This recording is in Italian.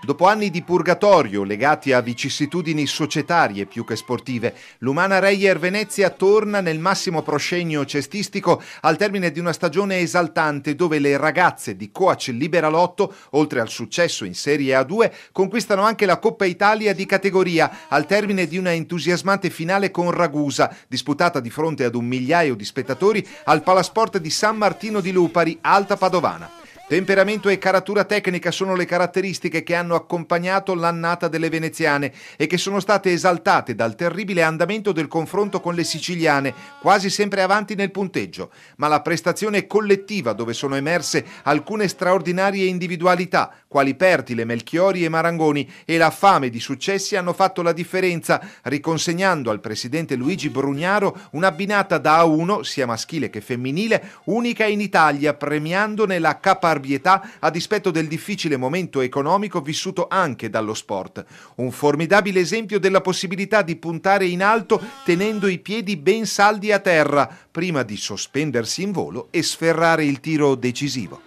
Dopo anni di purgatorio legati a vicissitudini societarie più che sportive, l'Umana Reyer Venezia torna nel massimo proscenio cestistico al termine di una stagione esaltante dove le ragazze di Coach Libera Lotto, oltre al successo in Serie A2, conquistano anche la Coppa Italia di categoria al termine di una entusiasmante finale con Ragusa, disputata di fronte ad un migliaio di spettatori al Palasport di San Martino di Lupari, Alta Padovana. Temperamento e caratura tecnica sono le caratteristiche che hanno accompagnato l'annata delle veneziane e che sono state esaltate dal terribile andamento del confronto con le siciliane, quasi sempre avanti nel punteggio, ma la prestazione collettiva dove sono emerse alcune straordinarie individualità, quali Pertile, Melchiori e Marangoni, e la fame di successi hanno fatto la differenza, riconsegnando al presidente Luigi Brugnaro una binata da A1, sia maschile che femminile, unica in Italia, premiandone la capacità caparbietà a dispetto del difficile momento economico vissuto anche dallo sport. Un formidabile esempio della possibilità di puntare in alto tenendo i piedi ben saldi a terra prima di sospendersi in volo e sferrare il tiro decisivo.